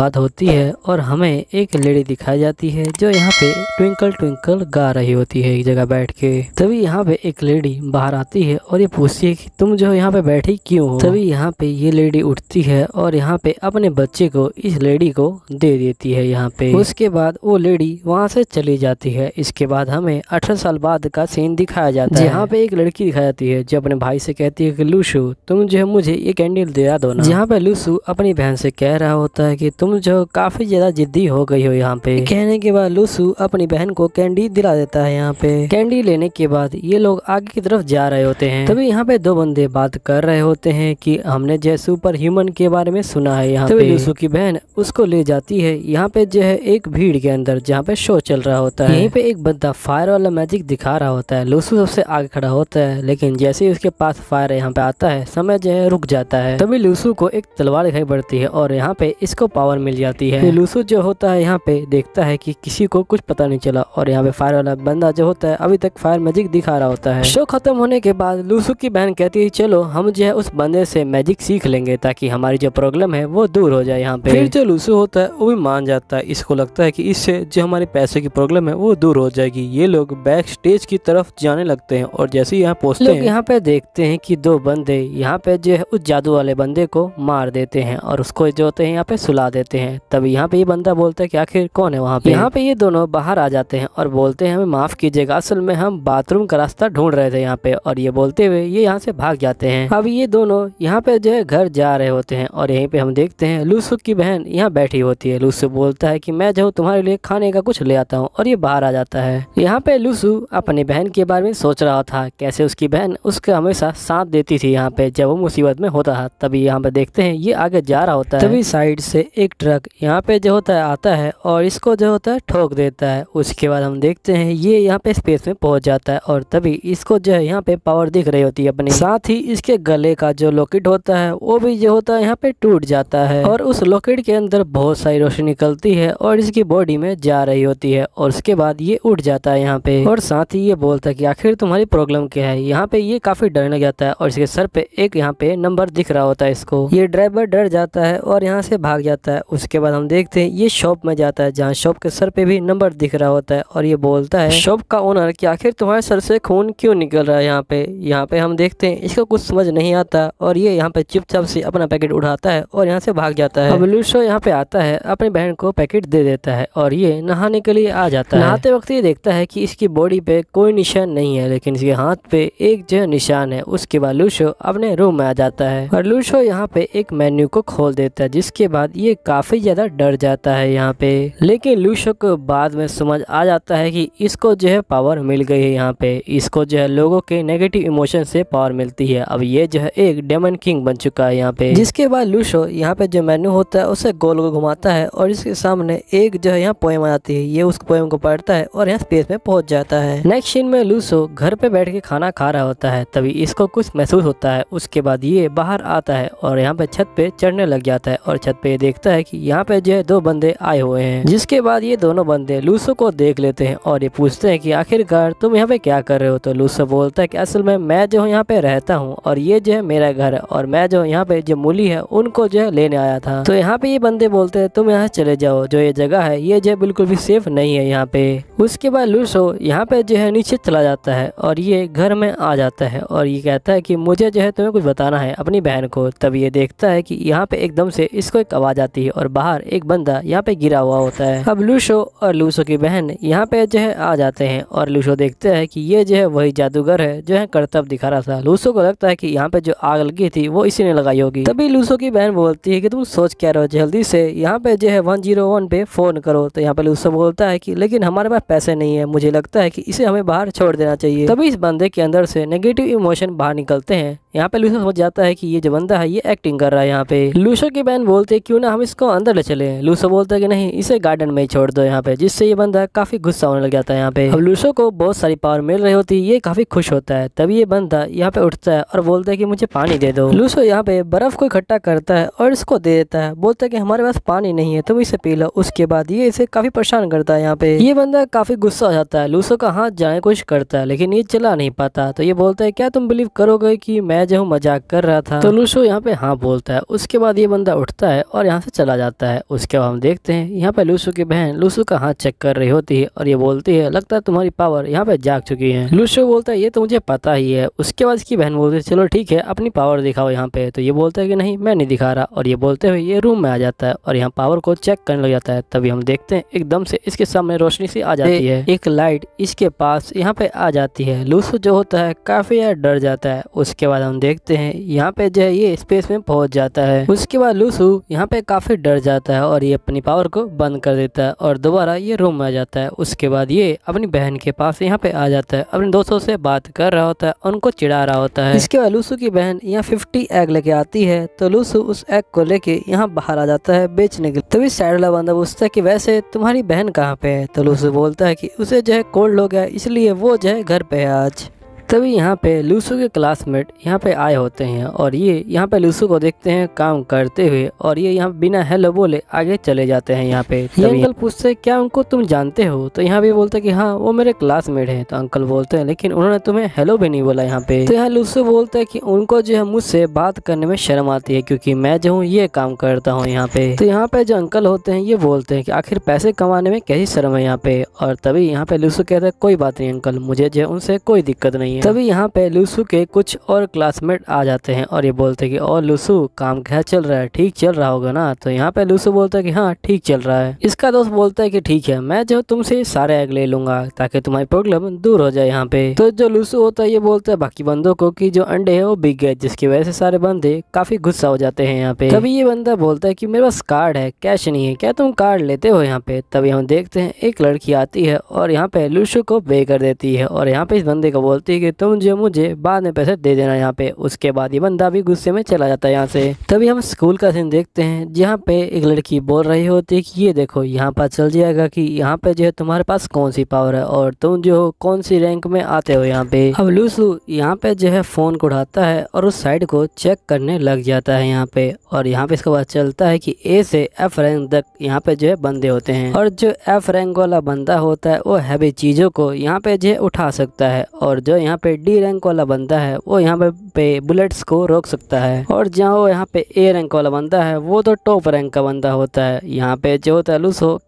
बात होती है और हमें एक लेडी दिखाई जाती है जो यहाँ पे ट्विंकल ट्विंकल गा रही होती है एक जगह बैठ के तभी यहाँ पे एक लेडी बाहर आती है और ये पूछती है कि तुम जो यहाँ पे बैठी क्यों हो तभी यहाँ पे ये लेडी उठती है और यहाँ पे अपने बच्चे को इस लेडी को दे देती है यहाँ पे उसके बाद वो लेडी वहाँ से चली जाती है इसके बाद हमें अठारह साल बाद का सीन दिखाया जाता है यहाँ पे एक लड़की दिखाई जाती है जो अपने भाई से कहती है की लूसू तुम जो है मुझे ये कैंडल दिला दो यहाँ पे लूसू अपनी बहन से कह रहा होता है की तुम जो काफ़ी ज़्यादा जिद्दी हो गई हो यहाँ पे कहने के बाद लूसू अपनी बहन को कैंडी दिला देता है यहाँ पे कैंडी लेने के बाद ये लोग आगे की तरफ जा रहे होते हैं तभी यहाँ पे दो बंदे बात कर रहे होते हैं कि हमने जो सुपर ह्यूमन के बारे में सुना है यहाँ पे लूसू की बहन उसको ले जाती है यहाँ पे जो है एक भीड़ के अंदर जहाँ पे शो चल रहा होता है यहीं पे एक बंदा फायर वाला मैजिक दिखा रहा होता है लूसू सबसे आगे खड़ा होता है लेकिन जैसे ही उसके पास फायर यहाँ पे आता है समय जो है रुक जाता है तभी लूसू को एक तलवार दिखाई पड़ती है और यहाँ पे इसको पावर पावर मिल जाती है लूसू जो होता है यहाँ पे देखता है कि किसी को कुछ पता नहीं चला और यहाँ पे फायर वाला बंदा जो होता है अभी तक फायर मैजिक दिखा रहा होता है शो खत्म होने के बाद लूसू की बहन कहती है चलो हम जो है उस बंदे से मैजिक सीख लेंगे ताकि हमारी जो प्रॉब्लम है वो दूर हो जाए यहाँ पे फिर जो लूसू होता है वो भी मान जाता है इसको लगता है की इससे जो हमारे पैसे की प्रॉब्लम है वो दूर हो जाएगी ये लोग बैक स्टेज की तरफ जाने लगते है और जैसे यहाँ पहुँचते हैं यहाँ पे देखते है की दो बंदे यहाँ पे जो है उस जादू वाले बंदे को मार देते हैं और उसको जो होते हैं यहाँ पे सुला देते देते हैं तब यहाँ पे ये बंदा बोलता है कि आखिर कौन है वहाँ पे यहाँ पे ये दोनों बाहर आ जाते हैं और बोलते हैं हमें माफ कीजिएगा असल में हम बाथरूम का रास्ता ढूंढ रहे थे यहाँ पे और ये बोलते हुए ये यहाँ से भाग जाते हैं अब ये दोनों यहाँ पे जो है घर जा रहे होते हैं और यहीं पे हम देखते हैं लूसुक की बहन यहाँ बैठी होती है लूसु बोलता है की मैं जो तुम्हारे लिए खाने का कुछ ले आता हूँ और ये बाहर आ जाता है यहाँ पे लूसु अपनी बहन के बारे में सोच रहा था कैसे उसकी बहन उसके हमेशा साथ देती थी यहाँ पे जब वो मुसीबत में होता था तभी यहाँ पे देखते हैं ये आगे जा रहा होता है तभी साइड से एक ट्रक यहाँ पे जो होता है आता है और इसको जो होता है ठोक देता है उसके बाद हम देखते हैं ये यहाँ पे स्पेस में पहुँच जाता है और तभी इसको जो है यहाँ पे पावर दिख रही होती है अपनी साथ ही इसके गले का जो लॉकेट होता है वो भी जो होता है यहाँ पे टूट जाता है और उस लॉकेट के अंदर बहुत सारी रोशनी निकलती है और इसकी बॉडी में जा रही होती है और उसके बाद ये उठ जाता है यहाँ पे और साथ ही ये बोलता है की आखिर तुम्हारी प्रॉब्लम क्या है यहाँ पे ये काफी डरने जाता है और इसके सर पे एक यहाँ पे नंबर दिख रहा होता है इसको ये ड्राइवर डर जाता है और यहाँ से भाग जाता है उसके बाद हम देखते हैं ये शॉप में जाता है जहाँ शॉप के सर पे भी नंबर दिख रहा होता है और ये बोलता है शॉप का ओनर कि आखिर तुम्हारे सर से खून क्यों निकल रहा है यहाँ पे यहाँ पे हम देखते हैं इसको कुछ समझ नहीं आता और ये यहाँ पे चुपचाप से अपना पैकेट उठाता है और यहाँ से भाग जाता है अब लूसो यहाँ पे आता है अपनी बहन को पैकेट दे देता है और ये नहाने के लिए आ जाता है नहाते वक्त ये देखता है की इसकी बॉडी पे कोई निशान नहीं है लेकिन इसके हाथ पे एक जो निशान है उसके बाद लूसो अपने रूम में आ जाता है और लूसो यहाँ पे एक मेन्यू को खोल देता है जिसके बाद ये काफ़ी ज़्यादा डर जाता है यहाँ पे लेकिन लूशो को बाद में समझ आ जाता है कि इसको जो है पावर मिल गई है यहाँ पे इसको जो है लोगों के नेगेटिव इमोशन से पावर मिलती है अब ये जो है एक डेमन किंग बन चुका है यहाँ पे जिसके बाद लूशो यहाँ पे जो मेन्यू होता है उसे गोल को घुमाता है और इसके सामने एक जो है यहाँ पोएम आती है ये उस पोएम को पढ़ता है और यहाँ स्पेस में पहुंच जाता है नेक्स्ट सीन में लूसो घर पे बैठ के खाना खा रहा होता है तभी इसको कुछ महसूस होता है उसके बाद ये बाहर आता है और यहाँ पे छत पे चढ़ने लग जाता है और छत पे ये देखता है कि यहाँ पे जो है दो बंदे आए हुए हैं जिसके बाद ये दोनों बंदे लूसो को देख लेते हैं और ये पूछते हैं कि आखिरकार तुम यहाँ पे क्या कर रहे हो तो लूसो बोलता है कि असल में मैं जो यहाँ पे रहता हूँ और ये जो है मेरा घर है और मैं जो यहाँ पे जो मूली है उनको जो है लेने आया था तो यहाँ पे ये बंदे बोलते है तुम यहाँ चले जाओ जो ये जगह है ये जो है बिल्कुल भी सेफ नहीं है यहाँ पे उसके बाद लूसो यहाँ पे जो है नीचे चला जाता है और ये घर में आ जाता है और ये कहता है की मुझे जो है तुम्हें कुछ बताना है अपनी बहन को तब ये देखता है की यहाँ पे एकदम से इसको एक आवाज़ आती है रही है और बाहर एक बंदा यहाँ पे गिरा हुआ होता है अब लूशो और लूसो की बहन यहाँ पे जो है आ जाते हैं और लूशो देखते हैं कि ये जो है वही जादूगर है जो है कर्तव्य दिखा रहा था लूसो को लगता है कि यहाँ पे जो आग लगी थी वो इसी ने लगाई होगी तभी लूसो की बहन बोलती है कि तुम सोच क्या रहो जल्दी से यहाँ पे जो है वन पे फोन करो तो यहाँ पे लूसो बोलता है की लेकिन हमारे पास पैसे नहीं है मुझे लगता है की इसे हमें बाहर छोड़ देना चाहिए तभी इस बंदे के अंदर से नेगेटिव इमोशन बाहर निकलते हैं यहाँ पे लूसो समझ जाता है कि ये जो बंदा है ये एक्टिंग कर रहा है यहाँ पे लूसो की बहन बोलते क्यों ना हम इसको अंदर ले चले लूसो बोलता है कि नहीं इसे गार्डन में ही छोड़ दो यहाँ पे जिससे ये बंदा काफी गुस्सा होने लग जाता है यहाँ पे अब लूसो को बहुत सारी पावर मिल रही होती है ये काफी खुश होता है तभी ये बंदा यहाँ पे उठता है और बोलता है की मुझे पानी दे दो लूसो यहाँ पे बर्फ को इकट्ठा करता है और इसको दे देता है बोलता है की हमारे पास पानी नहीं है तुम इसे पी लो उसके बाद ये इसे काफी परेशान करता है यहाँ पे ये बंदा काफी गुस्सा हो जाता है लूसो का हाथ जाने कोशिश करता है लेकिन ये चला नहीं पाता तो ये बोलता है क्या तुम बिलीव करोगे की मैं है जो मजाक कर रहा था तो लूसो यहाँ पे हाँ बोलता है उसके बाद ये बंदा उठता है और यहाँ से चला जाता है उसके बाद हम देखते हैं यहाँ पे लूसो की बहन लूसो का हाथ चेक कर रही होती है और ये बोलती है लगता है तुम्हारी पावर यहाँ पे जाग चुकी है लूसो बोलता है ये तो मुझे पता ही है उसके बाद इसकी बहन बोलती है चलो ठीक है अपनी पावर दिखाओ यहाँ पे तो ये बोलता है की नहीं मैं नहीं दिखा रहा और ये बोलते हुए ये रूम में आ जाता है और यहाँ पावर को चेक करने लग जाता है तभी हम देखते हैं एकदम से इसके सामने रोशनी से आ जाती है एक लाइट इसके पास यहाँ पे आ जाती है लूसो जो होता है काफी डर जाता है उसके बाद हम हम देखते हैं यहाँ पे जो है ये स्पेस में पहुंच जाता है उसके बाद लूसू यहाँ पे काफी डर जाता है और ये अपनी पावर को बंद कर देता है और दोबारा ये रूम में आ जाता है उसके बाद ये अपनी बहन के पास यहाँ पे आ जाता है अपने दोस्तों से बात कर रहा होता है उनको चिड़ा रहा होता है इसके बाद लूसू की बहन यहाँ फिफ्टी एग लेके आती है तो लूसू उस एग को लेके यहाँ बाहर आ जाता है बेचने के लिए तभी साइड वाला बंदा पूछता है की वैसे तुम्हारी बहन कहाँ पे है तो लूसू बोलता है की उसे जो है कोल्ड हो गया इसलिए वो जो है घर पे है आज तभी यहाँ पे लूसू के क्लासमेट यहाँ पे आए होते हैं और ये यहाँ पे लूसू को देखते हैं काम करते हुए और ये यहाँ बिना हेलो बोले आगे चले जाते हैं यहाँ पे ये अंकल पूछते हैं क्या उनको तुम जानते हो तो यहाँ भी बोलते कि हाँ वो मेरे क्लासमेट है तो अंकल बोलते हैं लेकिन उन्होंने तुम्हें हेलो भी नहीं बोला यहाँ पे तो यहाँ लूसू बोलते है की उनको जो है मुझसे बात करने में शर्म आती है क्यूँकी मैं जो हूँ ये काम करता हूँ यहाँ पे तो यहाँ पे जो अंकल होते हैं ये बोलते हैं की आखिर पैसे कमाने में कैसी शर्म है यहाँ पे और तभी यहाँ पे लूसो कहते हैं कोई बात नहीं अंकल मुझे जो है उनसे कोई दिक्कत नहीं नहीं है तभी यहाँ पे लूसू के कुछ और क्लासमेट आ जाते हैं और ये बोलते हैं कि और लूसू काम क्या चल रहा है ठीक चल रहा होगा ना तो यहाँ पे लूसू बोलता है कि हाँ ठीक चल रहा है इसका दोस्त बोलता है कि ठीक है मैं जो तुमसे सारे एग ले लूंगा ताकि तुम्हारी प्रॉब्लम दूर हो जाए यहाँ पे तो जो लूसू होता है ये बोलता है बाकी बंदों को की जो अंडे है वो बिक गए जिसकी वजह से सारे बंदे काफी गुस्सा हो जाते हैं यहाँ पे तभी ये बंदा बोलता है की मेरे पास कार्ड है कैश नहीं है क्या तुम कार्ड लेते हो यहाँ पे तभी हम देखते हैं एक लड़की आती है और यहाँ पे लूसू को पे कर देती है और यहाँ पे इस बंदे को बोलती है लगे तो जो मुझे बाद में पैसे दे देना यहाँ पे उसके बाद ये बंदा भी गुस्से में चला जाता है यहाँ से तभी हम स्कूल का सीन देखते हैं जहाँ पे एक लड़की बोल रही होती है कि ये देखो यहाँ पर चल जाएगा कि यहाँ पे जो है तुम्हारे पास कौन सी पावर है और तुम जो कौन सी रैंक में आते हो यहाँ पे अब लूसू यहाँ पे जो है फ़ोन को उठाता है और उस साइड को चेक करने लग जाता है यहाँ पे और यहाँ पे इसके बाद चलता है की ए से एफ रैंक तक यहाँ पे जो है बंदे होते हैं और जो एफ रैंक वाला बंदा होता है वो हैवी चीज़ों को यहाँ पे जो है उठा सकता है और जो यहाँ यहाँ पे डी रैंक वाला बंदा है वो यहाँ पे, पे बुलेट्स को रोक सकता है और जहाँ वो यहाँ पे ए रैंक वाला बंदा है वो तो टॉप रैंक का बंदा होता है यहाँ पे जो होता है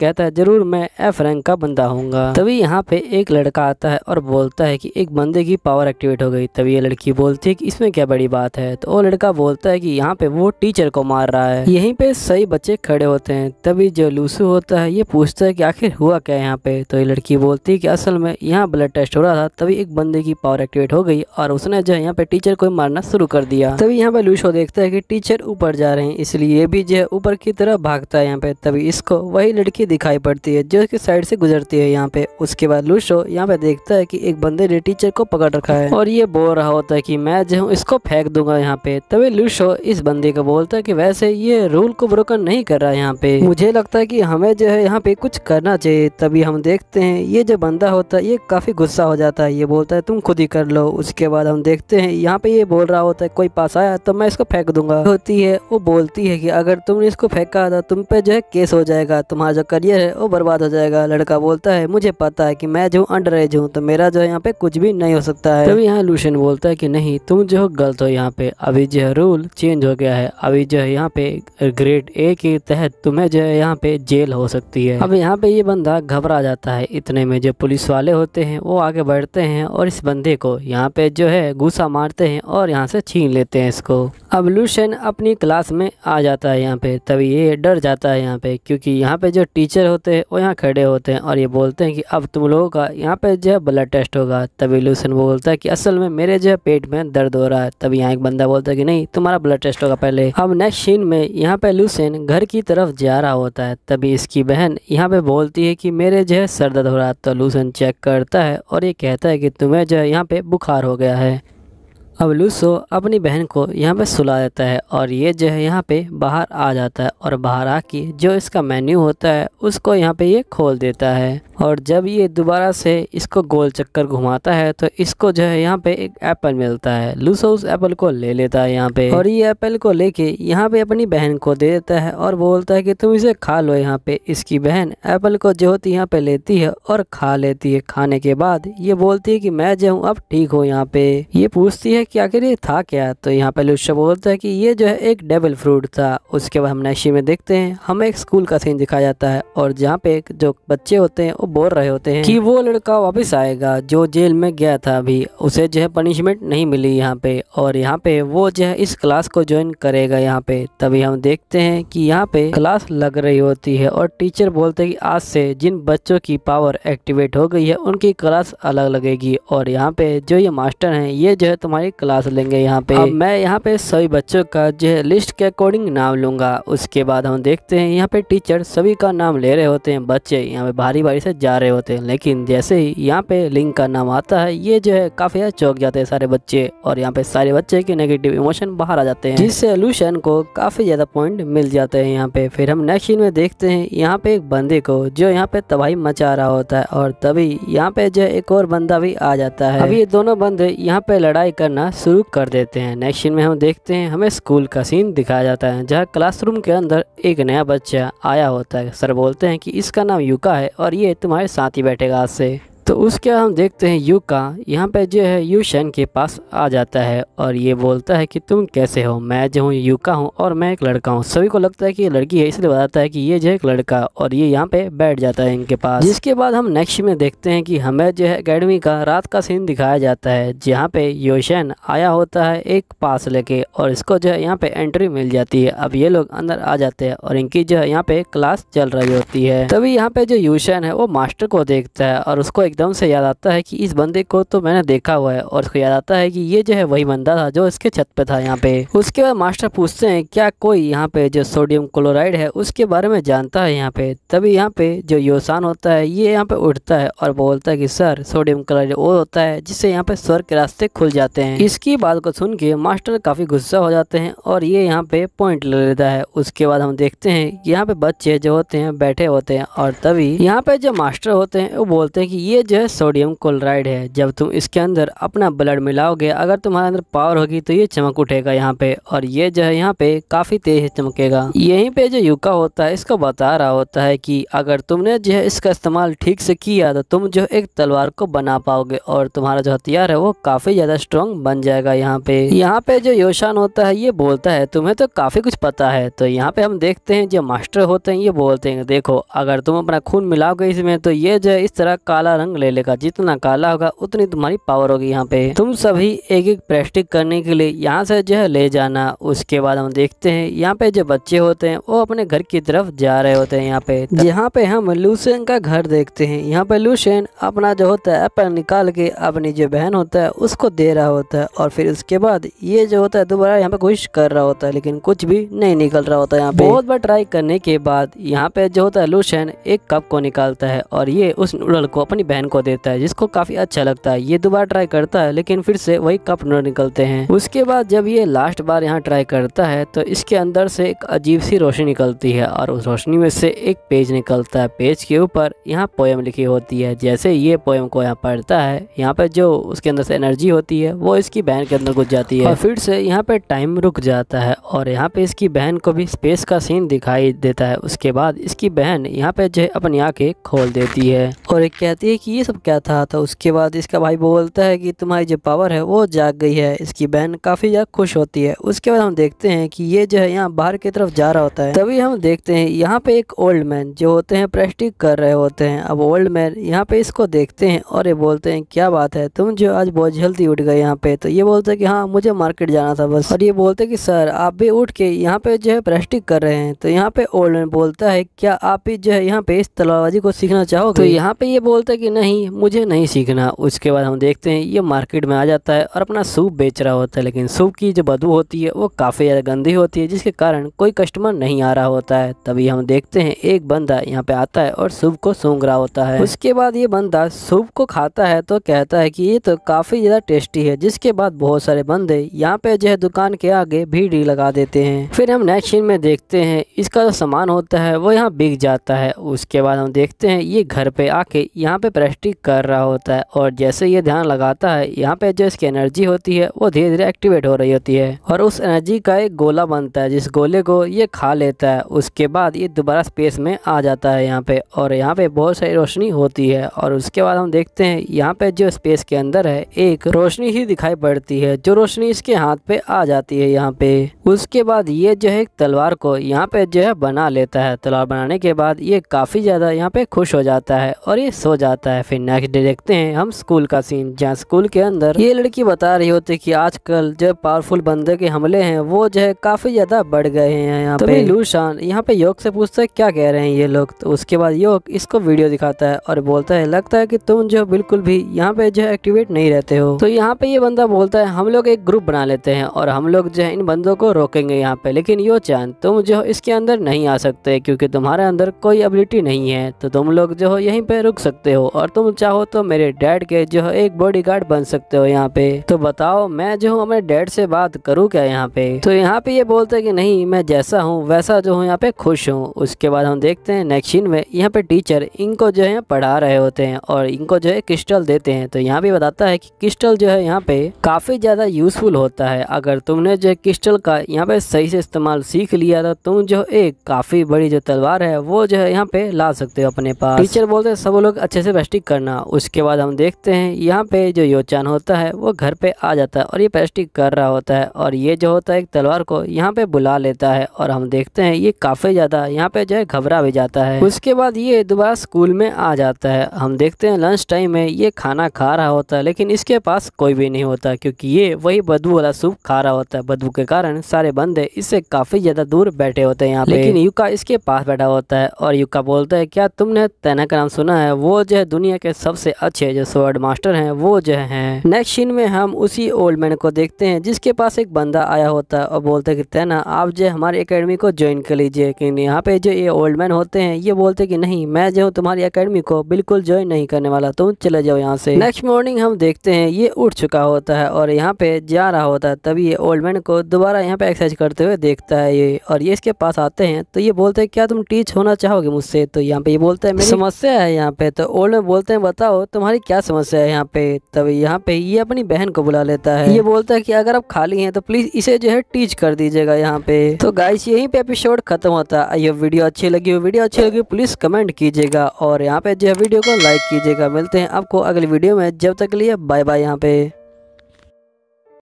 कहता है जरूर मैं एफ रैंक का बंदा होऊंगा तभी यहाँ पे एक लड़का आता है और बोलता है की एक बंदे की पावर एक्टिवेट हो गई तभी ये लड़की बोलती है की इसमें क्या बड़ी बात है तो वो लड़का बोलता है की यहाँ पे वो टीचर को मार रहा है यही पे सही बच्चे खड़े होते हैं तभी जो लूसू होता है ये पूछता है की आखिर हुआ क्या यहाँ पे तो ये लड़की बोलती है की असल में यहाँ ब्लड टेस्ट हो रहा था तभी एक बंदे की पावर पावर एक्टिवेट हो गई और उसने जो है यहाँ पे टीचर को मारना शुरू कर दिया तभी यहाँ पे लूशो देखता है कि टीचर ऊपर जा रहे हैं इसलिए ये भी जो है ऊपर की तरफ भागता है यहाँ पे तभी इसको वही लड़की दिखाई पड़ती है जो की साइड से गुजरती है यहाँ पे उसके बाद लूशो यहाँ पे देखता है की एक बंदे ने टीचर को पकड़ रखा है और ये बोल रहा होता है की मैं जो हूँ इसको फेंक दूंगा यहाँ पे तभी लूशो इस बंदे को बोलता है की वैसे ये रूल को ब्रोकन नहीं कर रहा है यहाँ पे मुझे लगता है की हमें जो है यहाँ पे कुछ करना चाहिए तभी हम देखते हैं ये जो बंदा होता है ये काफी गुस्सा हो जाता है ये बोलता है तुम खुद ही भी कर लो उसके बाद हम देखते हैं यहाँ पे ये बोल रहा होता है कोई पास आया तो मैं इसको फेंक दूंगा होती है वो बोलती है कि अगर तुमने इसको फेंका तो तुम पे जो है केस हो जाएगा तुम्हारा जो करियर है वो बर्बाद हो जाएगा लड़का बोलता है मुझे पता है की मैं जो अंडर एज हूँ तो मेरा जो है यहाँ पे कुछ भी नहीं हो सकता है यहाँ लूशन बोलता है की नहीं तुम जो गलत हो यहाँ पे अभी जो है रूल चेंज हो गया है अभी जो है यहाँ पे ग्रेड ए के तहत तुम्हें जो है यहाँ पे जेल हो सकती है अब यहाँ पे ये बंदा घबरा जाता है इतने में जो पुलिस वाले होते हैं वो आगे बढ़ते हैं और इस बंदे को यहाँ पे जो है गुस्सा मारते हैं और यहाँ से छीन लेते हैं इसको अब लूशन अपनी क्लास में आ जाता है यहाँ पे तभी ये डर जाता है यहाँ पे क्योंकि यहाँ पे जो टीचर होते हैं वो यहाँ खड़े होते हैं और ये बोलते हैं कि अब तुम लोगों का यहाँ पे जो है ब्लड टेस्ट होगा तभी वो बोलता है कि असल में मेरे जो है पेट में दर्द हो रहा है तभी यहाँ एक बंदा बोलता है कि नहीं तुम्हारा ब्लड टेस्ट होगा पहले अब नेक्स्ट सीन में यहाँ पे लूसन घर की तरफ जा रहा होता है तभी इसकी बहन यहाँ पे बोलती है कि मेरे जो है सर दर्द हो रहा है तो लूसन चेक करता है और ये कहता है कि तुम्हें जो है यहाँ पे बुखार हो गया है अब लूसो अपनी बहन को यहाँ पे सुला देता है और ये जो है यहाँ पे बाहर आ जाता है और बाहर आके जो इसका मेन्यू होता है उसको यहाँ पे ये खोल देता है और जब ये दोबारा से इसको गोल चक्कर घुमाता है तो इसको जो है यहाँ पे एक एप्पल मिलता है लूसो उस एप्पल को ले लेता है यहाँ पे और ये एप्पल को लेके यहाँ पे अपनी बहन को दे देता है और बोलता है कि तुम इसे खा लो यहाँ पे इसकी बहन एप्पल को जो होती यहाँ पे लेती है और खा लेती है खाने के बाद ये बोलती है कि मैं जो हूँ अब ठीक हूँ यहाँ पे ये पूछती है कि आखिर ये था क्या तो यहाँ पहले उससे बोलता है कि ये जो है एक डेबल फ्रूट था उसके बाद हम नैशी में देखते हैं हमें एक स्कूल का सीन दिखाया जाता है और जहाँ पे एक जो बच्चे होते हैं वो बोल रहे होते हैं कि वो लड़का वापस आएगा जो जेल में गया था अभी उसे जो है पनिशमेंट नहीं मिली यहाँ पे और यहाँ पे वो जो है इस क्लास को ज्वाइन करेगा यहाँ पे तभी हम देखते हैं कि यहाँ पे क्लास लग रही होती है और टीचर बोलते हैं कि आज से जिन बच्चों की पावर एक्टिवेट हो गई है उनकी क्लास अलग लगेगी और यहाँ पे जो ये मास्टर हैं ये जो है तुम्हारी क्लास लेंगे यहाँ पे अब मैं यहाँ पे सभी बच्चों का जो है लिस्ट के अकॉर्डिंग नाम लूंगा उसके बाद हम देखते हैं यहाँ पे टीचर सभी का नाम ले रहे होते हैं बच्चे यहाँ पे भारी भारी से जा रहे होते हैं लेकिन जैसे ही यहाँ पे लिंक का नाम आता है ये जो है काफी चौक जाते हैं सारे बच्चे और यहाँ पे सारे बच्चे के नेगेटिव इमोशन बाहर आ जाते हैं जिससे लूशन को काफी ज्यादा पॉइंट मिल जाते हैं यहाँ पे फिर हम नेक्स्ट सीन में देखते हैं यहाँ पे एक बंदे को जो यहाँ पे तबाही मचा रहा होता है और तभी यहाँ पे जो एक और बंदा भी आ जाता है अभी ये दोनों बंदे यहाँ पे लड़ाई करना करना शुरू कर देते हैं नेक्स्ट सीन में हम देखते हैं हमें स्कूल का सीन दिखाया जाता है जहाँ क्लासरूम के अंदर एक नया बच्चा आया होता है सर बोलते हैं कि इसका नाम युका है और ये तुम्हारे साथ ही बैठेगा आज से तो उसके हम देखते हैं यू का यहाँ पे जो है यू शैन के पास आ जाता है और ये बोलता है कि तुम कैसे हो मैं जो हूँ यू का हूँ और मैं एक लड़का हूँ सभी को लगता है कि ये लड़की है इसलिए बताता है कि ये जो है एक लड़का और ये यहाँ पे बैठ जाता है इनके पास जिसके बाद हम नेक्स्ट में देखते हैं कि हमें जो है अकेडमी का रात का सीन दिखाया जाता है जहाँ पे योशन आया होता है एक पास लेके और इसको जो है यहाँ पे एंट्री मिल जाती है अब ये लोग अंदर आ जाते हैं और इनकी जो है यहाँ पे क्लास चल रही होती है तभी यहाँ पे जो यूशन है वो मास्टर को देखता है और उसको एक एकदम से याद आता है कि इस बंदे को तो मैंने देखा हुआ है और उसको याद आता है कि ये जो है वही बंदा था जो इसके छत पे था यहाँ पे उसके बाद मास्टर पूछते हैं क्या कोई यहाँ पे जो सोडियम क्लोराइड है उसके बारे में जानता है यहाँ पे तभी यहाँ पे जो योसान होता है ये यहाँ पे उठता है और बोलता है की सर सोडियम क्लोराइड वो होता है जिससे यहाँ पे स्वर के रास्ते खुल जाते हैं इसकी बात को सुन के मास्टर काफी गुस्सा हो जाते हैं और ये यहाँ पे पॉइंट ले लेता है उसके बाद हम देखते हैं यहाँ पे बच्चे जो होते हैं बैठे होते हैं और तभी यहाँ पे जो मास्टर होते हैं वो बोलते हैं कि ये जो है सोडियम क्लोराइड है जब तुम इसके अंदर अपना ब्लड मिलाओगे अगर तुम्हारे अंदर पावर होगी तो ये चमक उठेगा यहाँ पे और ये जो है यहाँ पे काफ़ी तेज चमकेगा यहीं पे जो युका होता है इसको बता रहा होता है कि अगर तुमने जो है इसका इस्तेमाल ठीक से किया तो तुम जो एक तलवार को बना पाओगे और तुम्हारा जो हथियार है वो काफ़ी ज़्यादा स्ट्रॉन्ग बन जाएगा यहाँ पे यहाँ पे जो योशान होता है ये बोलता है तुम्हे तो काफ़ी कुछ पता है तो यहाँ पे हम देखते हैं जो मास्टर होते हैं ये बोलते हैं देखो अगर तुम अपना खून मिलाओगे इसमें तो ये जो है इस तरह काला रंग रंग ले लेगा जितना काला होगा उतनी तुम्हारी पावर होगी यहाँ पे तुम सभी एक एक प्रेस्टिक करने के लिए यहाँ से जो है ले जाना उसके बाद हम देखते हैं यहाँ पे जो बच्चे होते हैं वो अपने घर की तरफ जा रहे होते हैं यहाँ पे तो यहाँ पे हम लूसेन का घर देखते हैं यहाँ पे लूसेन अपना जो होता है एप्पल निकाल के अपनी जो बहन होता है उसको दे रहा होता है और फिर उसके बाद ये जो होता है दोबारा यहाँ पे कोशिश कर रहा होता है लेकिन कुछ भी नहीं निकल रहा होता है यहाँ पे बहुत बार ट्राई करने के बाद यहाँ पे जो होता है लूसेन एक कप को निकालता है और ये उस नूडल को अपनी बहन बैटमैन को देता है जिसको काफी अच्छा लगता है ये दोबारा ट्राई करता है लेकिन फिर से वही कप निकलते हैं उसके बाद जब ये लास्ट बार यहाँ ट्राई करता है तो इसके अंदर से एक अजीब सी रोशनी निकलती है और उस रोशनी में से एक पेज निकलता है पेज के ऊपर यहाँ पोएम लिखी होती है जैसे ये पोएम को यहाँ पढ़ता है यहाँ पे जो उसके अंदर से एनर्जी होती है वो इसकी बहन के अंदर घुस जाती है और फिर से यहाँ पे टाइम रुक जाता है और यहाँ पे इसकी बहन को भी स्पेस का सीन दिखाई देता है उसके बाद इसकी बहन यहाँ पे जो है अपनी आँखें खोल देती है और कहती है कि ये सब क्या था तो उसके बाद इसका भाई बोलता है कि तुम्हारी जो पावर है वो जाग गई है इसकी बहन काफ़ी ज़्यादा खुश होती है उसके बाद हम देखते हैं कि ये जो है यहाँ बाहर की तरफ जा रहा होता है तभी हम देखते हैं यहाँ पे एक ओल्ड मैन जो होते हैं प्रैक्टिक कर रहे होते हैं अब ओल्ड मैन यहाँ पे इसको देखते हैं और ये बोलते हैं क्या बात है तुम जो आज बहुत जल्दी उठ गए यहाँ पे तो ये बोलते हैं कि हाँ मुझे मार्केट जाना था बस और ये बोलते हैं कि सर आप भी उठ के यहाँ पे जो है प्रैक्टिक कर रहे हैं तो यहाँ पे ओल्ड मैन बोलता है क्या आप भी जो है यहाँ पे इस तलाबाजी को सीखना चाहोगे तो यहाँ पे ये बोलते हैं कि नहीं मुझे नहीं सीखना उसके बाद हम देखते हैं ये मार्केट में आ जाता है और अपना सूप बेच रहा होता है लेकिन सूप की जो बदबू होती है वो काफ़ी ज़्यादा गंदी होती है जिसके कारण कोई कस्टमर नहीं आ रहा होता है तभी हम देखते हैं एक बंदा यहाँ पे आता है और सूप को सूंघ रहा होता है उसके बाद ये बंदा सूप को खाता है तो कहता है कि ये तो काफ़ी ज़्यादा टेस्टी है जिसके बाद बहुत सारे बंदे यहाँ पे जो है दुकान के आगे भीड़ लगा देते हैं फिर हम नेक्स्ट सीन में देखते हैं इसका जो सामान होता है वो यहाँ बिक जाता है उसके बाद हम देखते हैं ये घर पे आके यहाँ पे सरपरस्टी कर रहा होता है और जैसे ये ध्यान लगाता है यहाँ पे जो इसकी एनर्जी होती है वो धीरे धीरे एक्टिवेट हो रही होती है और उस एनर्जी का एक गोला बनता है जिस गोले को ये खा लेता है उसके बाद ये दोबारा स्पेस में आ जाता है यहाँ पे और यहाँ पे बहुत सारी रोशनी होती है और उसके बाद हम देखते हैं यहाँ पे जो स्पेस के अंदर है एक रोशनी ही दिखाई पड़ती है जो रोशनी इसके हाथ पे आ जाती है यहाँ पे उसके बाद ये जो है तलवार को यहाँ पे जो है बना लेता है तलवार बनाने के बाद ये काफ़ी ज़्यादा यहाँ पे खुश हो जाता है और ये सो जाता है है फिर नेक्स्ट डे देखते हैं हम स्कूल का सीन जहाँ स्कूल के अंदर ये लड़की बता रही होती है की आजकल जो पावरफुल बंदे के हमले हैं वो जो है काफी ज्यादा बढ़ गए हैं यहाँ तो पे लू शान यहाँ पे योग से पूछता है क्या कह रहे हैं ये लोग तो उसके बाद योग इसको वीडियो दिखाता है और बोलता है लगता है की तुम जो बिल्कुल भी यहाँ पे जो है एक्टिवेट नहीं रहते हो तो यहाँ पे ये बंदा बोलता है हम लोग एक ग्रुप बना लेते हैं और हम लोग जो है इन बंदों को रोकेंगे यहाँ पे लेकिन यो चांद तुम जो इसके अंदर नहीं आ सकते क्योंकि तुम्हारे अंदर कोई एबिलिटी नहीं है तो तुम लोग जो हो यहीं पे रुक सकते हो और और तुम चाहो तो मेरे डैड के जो है एक बॉडीगार्ड बन सकते हो यहाँ पे तो बताओ मैं जो हूँ अपने डैड से बात करूँ क्या यहाँ पे तो यहाँ पे ये बोलते कि नहीं मैं जैसा हूँ वैसा जो हूँ यहाँ पे खुश हूँ उसके बाद हम देखते हैं नेक्स्ट सीन में यहाँ पे टीचर इनको जो है पढ़ा रहे होते हैं और इनको जो है क्रिस्टल देते हैं तो यहाँ भी बताता है कि क्रिस्टल जो है यहाँ पे काफ़ी ज़्यादा यूजफुल होता है अगर तुमने जो है क्रिस्टल का यहाँ पे सही से इस्तेमाल सीख लिया तो तुम जो एक काफ़ी बड़ी जो तलवार है वो जो है यहाँ पे ला सकते हो अपने पास टीचर बोलते हैं सब लोग अच्छे से बेस्टिंग पैरास्टिक करना उसके बाद हम देखते हैं यहाँ पे जो योचान होता है वो घर पे आ जाता है और ये पैरास्टिक कर रहा होता है और ये जो होता है एक तलवार को यहाँ पे बुला लेता है और हम देखते हैं ये काफ़ी ज़्यादा यहाँ पे जो है घबरा भी जाता है उसके बाद ये दोबारा स्कूल में आ जाता है हम देखते हैं लंच टाइम में ये खाना खा रहा होता है लेकिन इसके पास कोई भी नहीं होता क्योंकि ये वही बदबू वाला सूप खा रहा होता है बदबू के कारण सारे बंदे इससे काफ़ी ज़्यादा दूर बैठे होते हैं यहाँ लेकिन युका इसके पास बैठा होता है और युका बोलता है क्या तुमने तैना का नाम सुना है वो जो है दुनिया दुनिया के सबसे अच्छे जो स्वर्ड मास्टर हैं वो जो हैं नेक्स्ट सीन में हम उसी ओल्ड मैन को देखते हैं जिसके पास एक बंदा आया होता है और बोलते कि तैना आप जो हमारी एकेडमी को ज्वाइन कर लीजिए लेकिन यहाँ पे जो ये ओल्ड मैन होते हैं ये बोलते कि नहीं मैं जो हूँ तुम्हारी अकेडमी को बिल्कुल ज्वाइन नहीं करने वाला तुम चले जाओ यहाँ से नेक्स्ट मॉर्निंग हम देखते हैं ये उठ चुका होता है और यहाँ पे जा रहा होता है तभी ये ओल्ड मैन को दोबारा यहाँ पे एक्सरसाइज करते हुए देखता है ये और ये इसके पास आते हैं तो ये बोलते हैं क्या तुम टीच होना चाहोगे मुझसे तो यहाँ पे ये बोलते है समस्या है यहाँ पे तो ओल्ड मैन बोलते हैं बताओ तुम्हारी क्या समस्या है यहाँ पे तब यहाँ पे ये अपनी बहन को बुला लेता है ये बोलता है कि अगर आप खाली हैं तो प्लीज इसे जो है टीच कर दीजिएगा यहाँ पे तो गाइस यहीं पे एपिसोड खत्म होता है ये वीडियो अच्छी लगी हो वीडियो अच्छी लगी प्लीज कमेंट कीजिएगा और यहाँ पे जो है वीडियो को लाइक कीजिएगा मिलते हैं आपको अगली वीडियो में जब तक लिए बाय बाय यहाँ पे